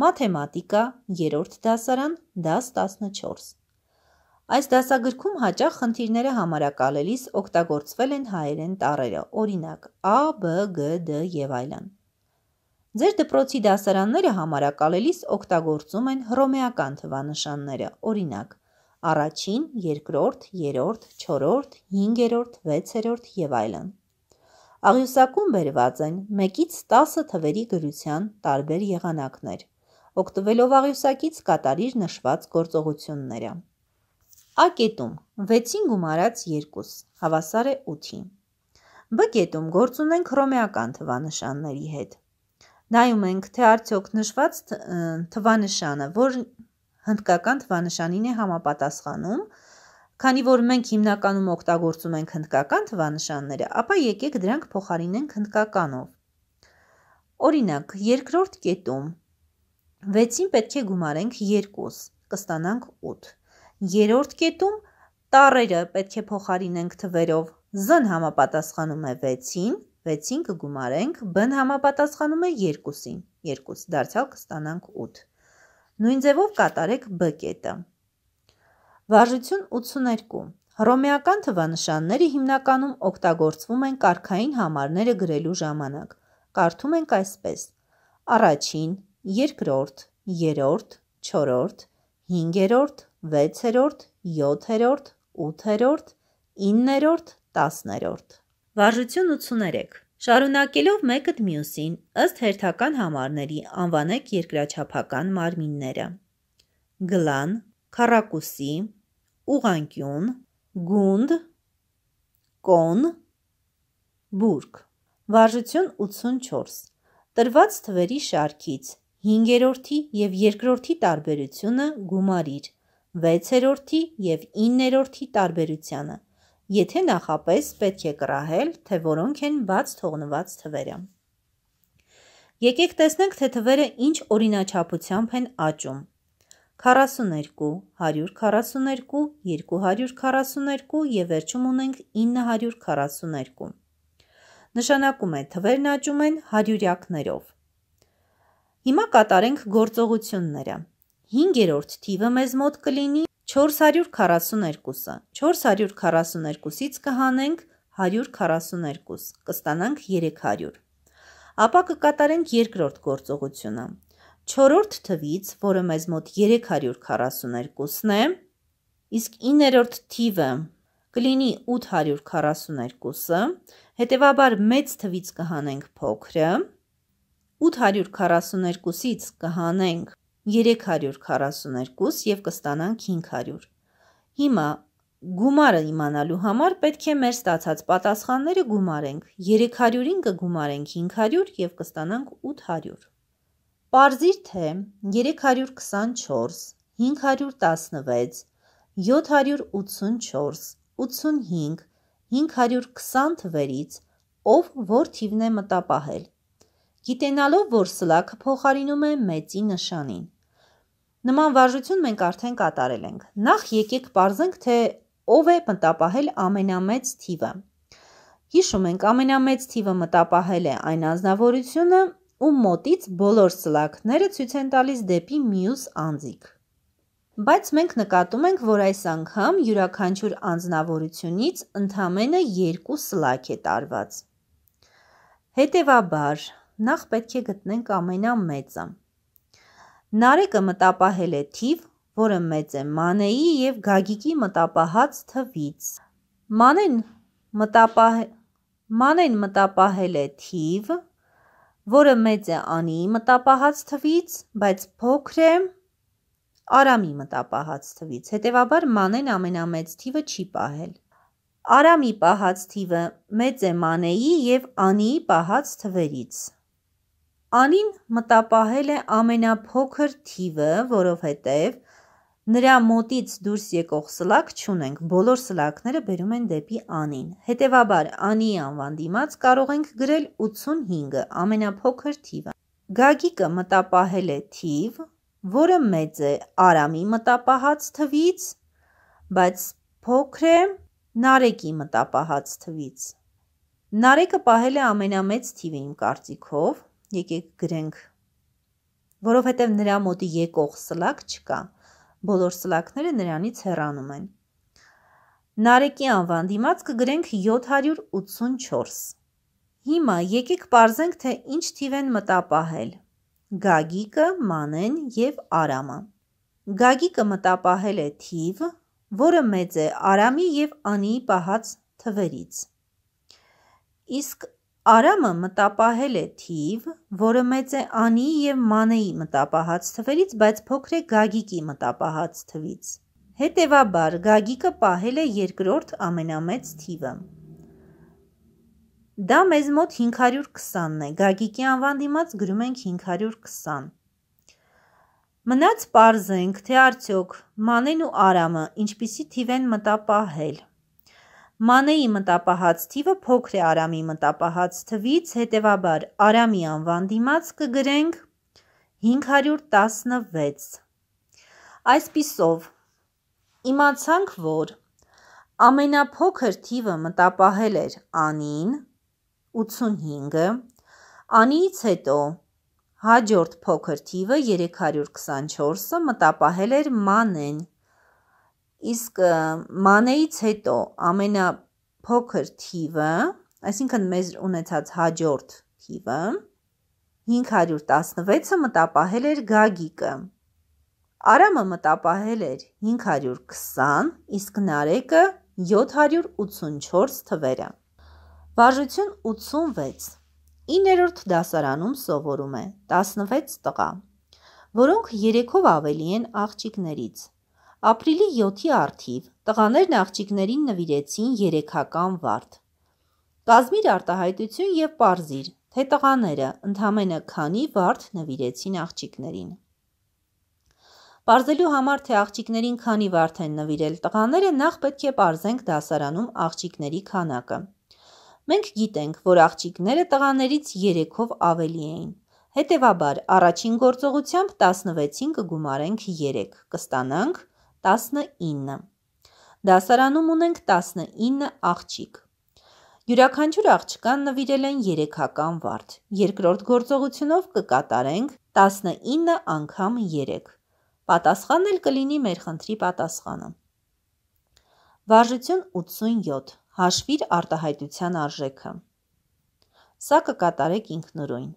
Մաթեմատիկա, երրորդ դասարան, դաս 14։ Այս դասագրքում հաճախ խնդիրները համարակալելիս օգտագործվել են հայերեն տառերը, օրինակ՝ Ա, Բ, Գ, Դ եւ այլն։ Ձեր դպրոցի դասարանները համարակալելիս օգտագործում են հռոմեական թվանշանները, օրինակ՝ առաջին, երկրորդ, երրորդ, չորրորդ, հինգերորդ, վեցերորդ եւ այլն։ Աղյուսակում բերված են 1-ից 10 թվերի գրության տարբեր եղանակներ օգտվելով աղյուսակից կատարիր նշված գործողությունները։ Ա կետում 6-ին գումարած 2 հավասար է 8-ի։ Բ կետում գործ ունենք հռոմեական թվանշանների հետ։ Նայում ենք, թե արդյոք նշված թվանշանը, որ հնդկական թվանշանին է համապատասխանում, Քանի որ մենք հիմնականում օգտագործում ենք հնդկական թվանշանները, ապա եկեք դրանք փոխարինենք հնդկականով։ Օրինակ, երկրորդ կետում 6-ին պետք է գումարենք 2, կստանանք 8։ Երորդ կետում տառերը պետք է փոխարինենք թվերով։ Z-ն համապատասխանում է 6-ին, 6-ին կգումարենք, B-ն համապատասխանում է 2-ին, 2 դարձյալ կստանանք 8։ Նույն ձևով կատարեք B կետը։ Վարժություն 82 Հռոմեական թվանշանները հիմնականում օգտագործվում են կարգային համարները գրելու ժամանակ։ Կարդում ենք այսպես. առաջին, երկրորդ, երրորդ, չորրորդ, հինգերորդ, վեցերորդ, յոթերորդ, ութերորդ, իններորդ, տասներորդ։ Վարժություն 83։ Շարունակելով մեկդ մյուսին, ըստ հերթական համարների անվանեք երկրաչափական մարմինները։ Գլան, քարակուսի, ուղանկյուն, գունդ, կոն, բուրգ։ Վարժություն 84։ Տրված թվերի շարքից 5-րդի եւ 2-րդի տարբերությունը գումարիր 6-րդի եւ 9-րդի տարբերությանը։ Եթե նախապես պետք է կրահել, թե որոնք են բաց թողնված թվերը։ Եկեք տեսնենք, թե թվերը ինչ օրինաչափությամբ են աճում։ 42, 142, 242 եւ վերջում ունենք 942։ Նշանակում է թվերն աճում են հարյուրյակներով։ Հիմա կատարենք գործողությունները։ 5-րդ թիվը մեզ մոտ կլինի 442-ը։ 442-ից կհանենք 142, կստանանք 300։ Ապա կկատարենք երկրորդ գործողությունը։ 4-րդ թվից, որը մեզ մոտ 342-ն է, իսկ 9-րդ թիվը կլինի 842-ը, հետևաբար մեծ թվից կհանենք փոքրը, 842-ից կհանենք 342 և կստանանք 500։ Հիմա գումարը իմանալու համար պետք է մեր ստացած պատասխանները գումարենք։ 300-ին կգումարենք 500 և կստանանք 800։ Պարզիր թե 324, 516, 784, 85, 520 թվերից ով որ թիվն է մտապահել գիտենալով, որ սլաքը փոխարինում է մեծի նշանին։ Նման վարժություն մենք արդեն կատարել ենք։ Նախ եկեք parzենք, թե ով է մտապահել ամենամեծ թիվը։ Հիշում ենք, ամենամեծ թիվը մտապահել է այն անznավորությունը, ում մոտից բոլոր սլաքները ցույց են տալիս դեպի մյուս անձիկ։ Բայց մենք նկատում ենք, որ այս անգամ յուրաքանչյուր անznավորությունից ընդամենը 2 սլաք է տարված։ Հետևաբար, նախ պետք է գտնենք ամենամեծը։ Նարեկը մտապահել է թիվ, որը մեծ է Մանեի եւ Գագիկի մտապահած թվից։ Մանեն մտապահ Մանեն մտապահել է թիվ, որը մեծ է Անի մտապահած թվից, բայց փոքր է Արամի մտապահած թվից։ Հետևաբար Մանեն ամենամեծ թիվը չի պահել։ Արամի պահած թիվը մեծ է Մանեի եւ Անի պահած թվերից։ Անին մտապահել է ամենափոքր թիվը, որովհետև նրա մոտից դուրս եկող սլակ չունենք, բոլոր սլակները բերում են դեպի անին։ Հետևաբար անի անվան դիմաց կարող ենք գրել 85-ը, ամենափոքր թիվը։ Գագիկը մտապահել է թիվ, որը մեծ է Արամի մտապահած թվից, բայց փոքր է Նարեկի մտապահած թվից։ Նարեկը պահել է ամենամեծ թիվը իմ կարծիքով, եկեք գրենք, որովհետև նրա մոտի եկող սլակ չկա, բոլոր սլակները նրանից հեռանում են։ Նարեկի անվան դիմաց կգրենք 784։ Հիմա եկեք parzենք, թե ինչ թիվ են մտապահել։ Գագիկը, Մանեն եւ Արամը։ Գագիկը մտապահել է թիվ, որը մեծ է Արամի եւ Անի պահած թվերից։ Իսկ Արամը մտապահել է թիվ, որը մեծ է Անի եւ Մանեի մտապահած թվերից, բայց փոքր է Գագիկի մտապահած թվից։ Հետևաբար Գագիկը պահել է երկրորդ ամենամեծ թիվը։ Դա մեզ մոտ 520-ն է։ Գագիկի անվան դիմաց գրում ենք 520։ Մնաց parzենք, թե արդյոք Մանեն ու Արամը ինչպիսի թիվ են մտապահել։ Մանեի մտապահած թիվը փոքր է Արամի մտապահած թվից, հետևաբար Արամի անվան դիմաց կգրենք 516։ Այսպիսով իմացանք, որ ամենափոքր թիվը մտապահել էր Անին 85-ը, Անիից հետո հաջորդ փոքր թիվը 324-ը մտապահել էր Մանեն 1 Իսկ մանեից հետո ամենափոքր թիվը, այսինքն մեզ ունեցած հաջորդ թիվը 516-ը մտապահել էր Գագիկը։ Արամը մտապահել էր 520, իսկ Նարեկը 784 թվերը։ Վարժություն 86 9-րդ դասարանում սովորում է 16 տղա, որոնք 3-ով ավելի են աղջիկներից։ Ապրիլի 7-ի արդիվ տղաներն աղջիկներին նվիրեցին երեքական վարդ։ Կազմիր արտահայտություն եւ parzիր, թե տղաները ընդամենը քանի վարդ նվիրեցին աղջիկներին։ Parzելու համար թե աղջիկներին քանի վարդ են նվիրել տղաները, նախ պետք է parzենք դասարանում աղջիկների քանակը։ Մենք գիտենք, որ աղջիկները տղաներից 3-ով ավելի էին։ Հետևաբար, առաջին գործողությամբ 16-ին կգումարենք 3, կստանանք 1 19։ Դասարանում ունենք 19 աղջիկ։ Յուրաքանչյուր աղջկան նվիրել են երեքական վարդ։ Երկրորդ գործողությունով կկատարենք 19 անգամ 3։ Պատասխանն էլ կլինի մեր խնդրի պատասխանը։ Վարժություն 87։ Հաշվիր արտահայտության արժեքը։ Սա կկատարեք ինքնուրույն։